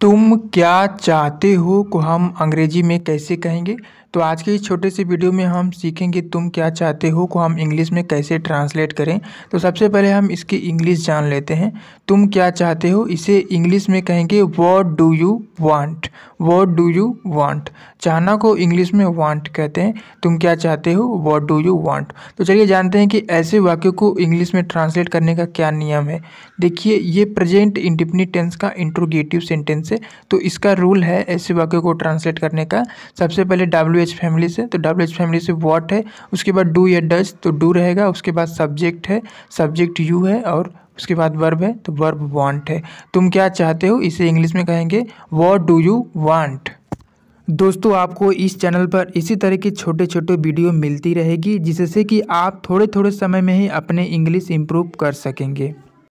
तुम क्या चाहते हो को हम अंग्रेजी में कैसे कहेंगे तो आज के इस छोटे से वीडियो में हम सीखेंगे तुम क्या चाहते हो को हम इंग्लिश में कैसे ट्रांसलेट करें तो सबसे पहले हम इसकी इंग्लिश जान लेते हैं तुम क्या चाहते हो इसे इंग्लिश में कहेंगे what do you want what do you want चाहना को इंग्लिश में वांट कहते हैं तुम क्या चाहते हो वॉट डू यू वांट तो चलिए जानते हैं कि ऐसे वाक्यों को इंग्लिश में ट्रांसलेट करने का क्या नियम है देखिए ये प्रेजेंट इंडिपनी टेंस का इंट्रोगेटिव सेंटेंस से तो इसका रूल है ऐसे वाक्य को ट्रांसलेट करने का सबसे पहले डब्ल्यू एच फैमिली से तो डब्ल्यू एच फैमिली से वॉट है उसके बाद डू या डज तो डू रहेगा उसके बाद सब्जेक्ट है सब्जेक्ट यू है और उसके बाद वर्ब है तो वर्ब वांट है तुम क्या चाहते हो इसे इंग्लिश में कहेंगे वॉट डू यू वांट दोस्तों आपको इस चैनल पर इसी तरह की छोटे छोटे वीडियो मिलती रहेगी जिससे कि आप थोड़े थोड़े समय में ही अपने इंग्लिश इम्प्रूव कर सकेंगे